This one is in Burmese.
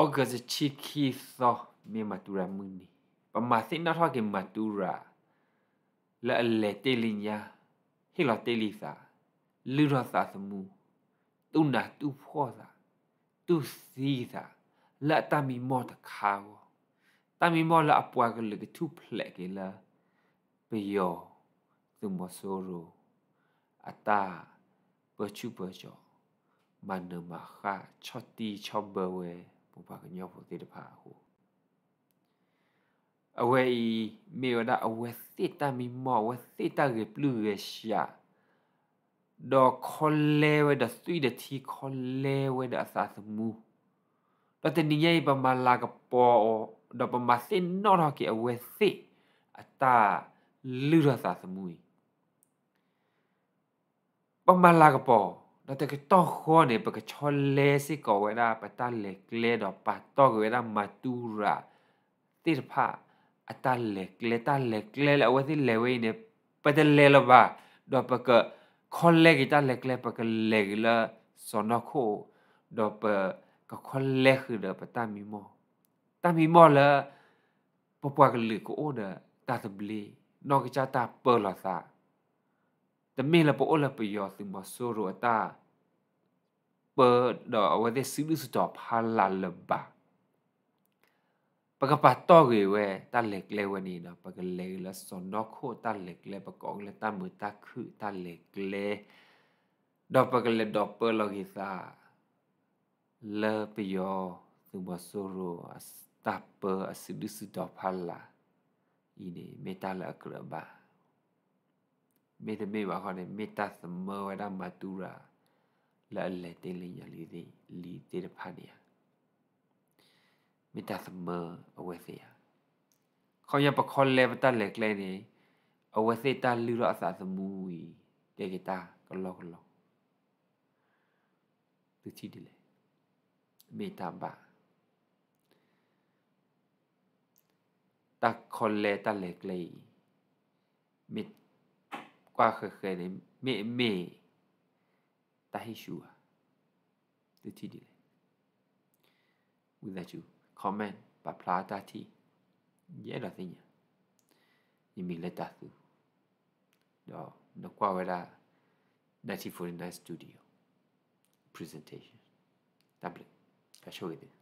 ဩဂဇချီခီသောမေမတူရာမူနီပမာသိနာထွားကေမတူရာလဲအလေတေလင်ညာဟီလာတေလီစာလူရသာသမူသူနာသူဖောစာသူစီစာလက်တမီမောတခါဝတမီမောလာအပွားကလေကသူဖလက်ကလာပယောသူမဆိုရအတာပချူပချောမန္နမခါချောတီချောဘဝဲဘုဖကညောဖို့တေတဖာဟုအဝဲဤမေရဒအဝဲစိတမီမောဝဲစိတရပလူရရှာဒေါ်ခေါ်လဲဝဲဒစွီဒတီခေါ်လဲဝဲဒအစာသမူတော့တင်ညေပမလာကပေါ်တော့ပမစင်နော်ဟကေအဝဲစိအတာလူရစာသမူပမလာကပေါ်တော့တကတော့ခေါ်နေပကချောလဲစိကောဝဲတာပတလေကလေတော့ပတော့ဝဲတာမတူရာတိရဖာအတလေကလေတလေကလေလဝသိလေဝဲနေပတလေလဘာတော့ပကခေါ်လေကတလေကလေပကလေလစနခိုတော့ပကခေါ်လေခရပတမီမောတမီမောလပပွားကလေကိုအိုဒတာတဘလီနောကချတာပလသာတမင်လပေါ်လပယောသူမဆိုရတာပေါ်တော့ဝဒစီလူစတော့ဖာလာလဘပကပတော့ရေဝဲတလက်လေဝနီနော်ပကလေလစနောခိုတလက်လေပကောလေတမွတခုတလက်လေတော့ပကလေတော့ပလောဂီသာလေပယောသူမဆိုရအစတပ်ပအစီလူစတော့ဖာလာဤနေမေတ္တာလကရဘာมีแต่ไม่ว่าคนนี้มีแต่สมัยวัยรุ่นมาตูราและเลติลิยาลีดีลีเดีพันเนี่ยามีแต่สมัยอเวเสียเขายังประคองเลวตาเล็กเลยนี่อเวสิตาลือรอสาสมุยเกตากันหลอกล็อกตื่ที่ดีเลยมีตามบ้าตาคนเลตาเล็กเลยมี pajajere me me tahishua the tidile with that you comment pa plata ti ye la tinya ni mi leta tu no no kwa wera nati for in studio presentation tablet ka show it